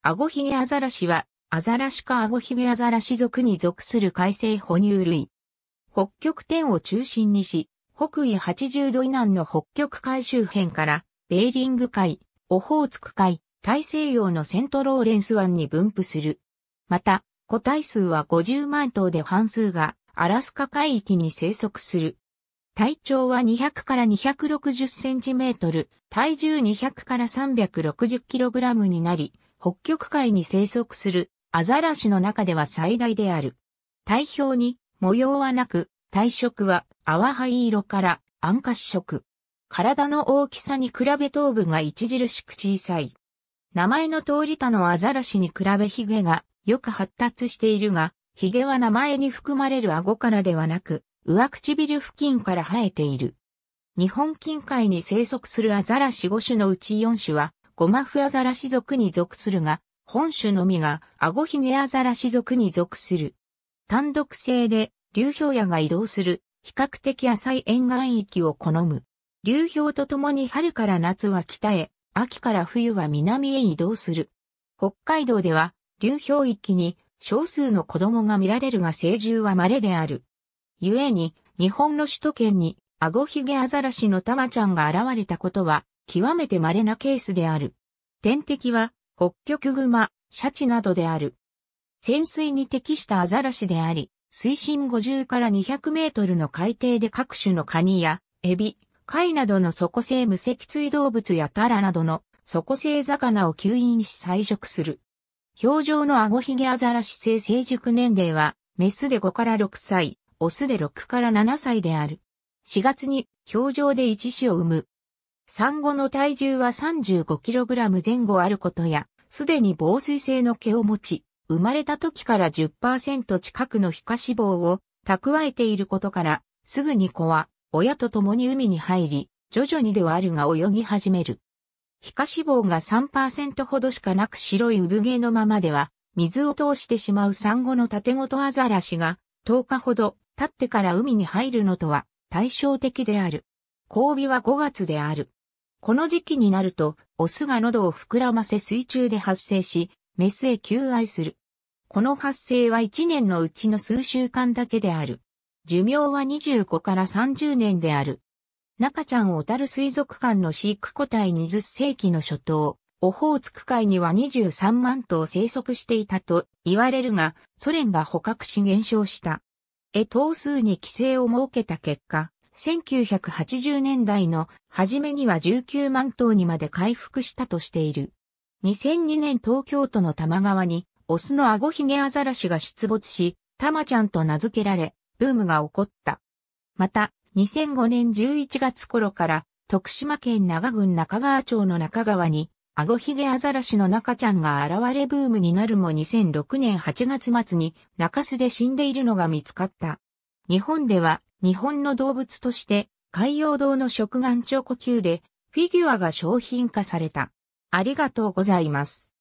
アゴヒゲアザラシは、アザラシかアゴヒゲアザラシ属に属する海生哺乳類。北極点を中心にし、北緯80度以南の北極海周辺から、ベーリング海、オホーツク海、大西洋のセントローレンス湾に分布する。また、個体数は50万頭で半数が、アラスカ海域に生息する。体長は200から260センチメートル、体重200から360キログラムになり、北極海に生息するアザラシの中では最大である。体表に模様はなく、体色は淡灰色から暗褐色。体の大きさに比べ頭部が著しく小さい。名前の通り他のアザラシに比べヒゲがよく発達しているが、ヒゲは名前に含まれる顎からではなく、上唇付近から生えている。日本近海に生息するアザラシ5種のうち4種はゴマフアザラシ属に属するが、本種のみがアゴヒゲアザラシ属に属する。単独性で流氷屋が移動する比較的浅い沿岸域を好む。流氷とともに春から夏は北へ、秋から冬は南へ移動する。北海道では流氷域に少数の子供が見られるが成獣は稀である。故に日本の首都圏にアゴヒゲアザラシのタマちゃんが現れたことは極めて稀なケースである。天敵は、北極熊、シャチなどである。潜水に適したアザラシであり、水深50から200メートルの海底で各種のカニや、エビ、貝などの底性無脊椎動物やタラなどの底性魚を吸引し採食する。表情のアゴヒゲアザラシ性成熟年齢は、メスで5から6歳、オスで6から7歳である。4月に表情で一子を産む。産後の体重は 35kg 前後あることや、すでに防水性の毛を持ち、生まれた時から10%近くの皮下脂肪を蓄えていることから、すぐに子は親と共に海に入り、徐々にではあるが泳ぎ始める。皮下脂肪が3%ほどしかなく白い産毛のままでは、水を通してしまう産後の縦ごとアザラシが10日ほど経ってから海に入るのとは対照的である。交尾は5月である。この時期になると、オスが喉を膨らませ水中で発生し、メスへ求愛する。この発生は1年のうちの数週間だけである。寿命は25から30年である。中ちゃん小樽水族館の飼育個体20世紀の初頭、オホーツク海には23万頭生息していたと言われるが、ソ連が捕獲し減少した。え、頭数に規制を設けた結果、1980年代の初めには19万頭にまで回復したとしている。2002年東京都の多摩川にオスのアゴヒゲアザラシが出没し、タマちゃんと名付けられ、ブームが起こった。また、2005年11月頃から、徳島県長郡中川町の中川に、アゴヒゲアザラシの中ちゃんが現れブームになるも2006年8月末に中洲で死んでいるのが見つかった。日本では日本の動物として海洋堂の食眼鳥呼吸でフィギュアが商品化された。ありがとうございます。